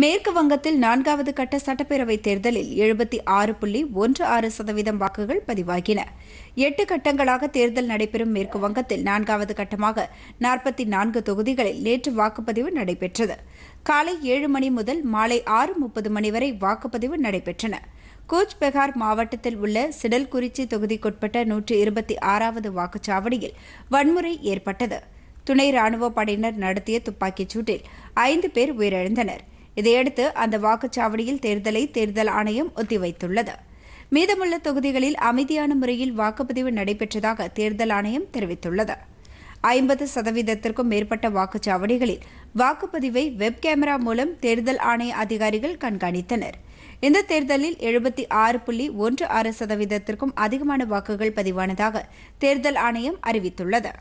மேற்கு வங்கத்தில் நான்காவது கட்ட சட்டப்பேரவைத் தேர்தலில் எழுபத்தி ஆறு புள்ளி ஒன்று ஆறு சதவீதம் வாக்குகள் பதிவாகின எட்டு கட்டங்களாக தேர்தல் நடைபெறும் மேற்கு வங்கத்தில் நான்காவது கட்டமாக நாற்பத்தி நான்கு தொகுதிகளில் நேற்று வாக்குப்பதிவு நடைபெற்றது காலை ஏழு மணி முதல் மாலை ஆறு முப்பது மணி வரை வாக்குப்பதிவு நடைபெற்றன கூச் பெகார் மாவட்டத்தில் உள்ள சிடல்குறிச்சி தொகுதிக்குட்பட்ட நூற்று இருபத்தி ஆறாவது வாக்குச்சாவடியில் வன்முறை ஏற்பட்டது துணை ராணுவ படையினர் நடத்திய துப்பாக்கிச் சூட்டில் ஐந்து பேர் உயிரிழந்தனர் இதையடுத்து அந்த வாக்குச்சாவடியில் தேர்தலை தேர்தல் ஆணையம் ஒத்திவைத்துள்ளது மீதமுள்ள தொகுதிகளில் அமைதியான முறையில் வாக்குப்பதிவு நடைபெற்றதாக தேர்தல் ஆணையம் தெரிவித்துள்ளது ஐம்பது சதவீதத்திற்கும் மேற்பட்ட வாக்குச்சாவடிகளில் வாக்குப்பதிவை வெப் கேமரா மூலம் தேர்தல் ஆணைய அதிகாரிகள் கண்காணித்தனர் இந்த தேர்தலில் எழுபத்தி ஆறு புள்ளி ஒன்று ஆறு சதவீதத்திற்கும் அதிகமான வாக்குகள் பதிவானதாக தேர்தல் ஆணையம் அறிவித்துள்ளது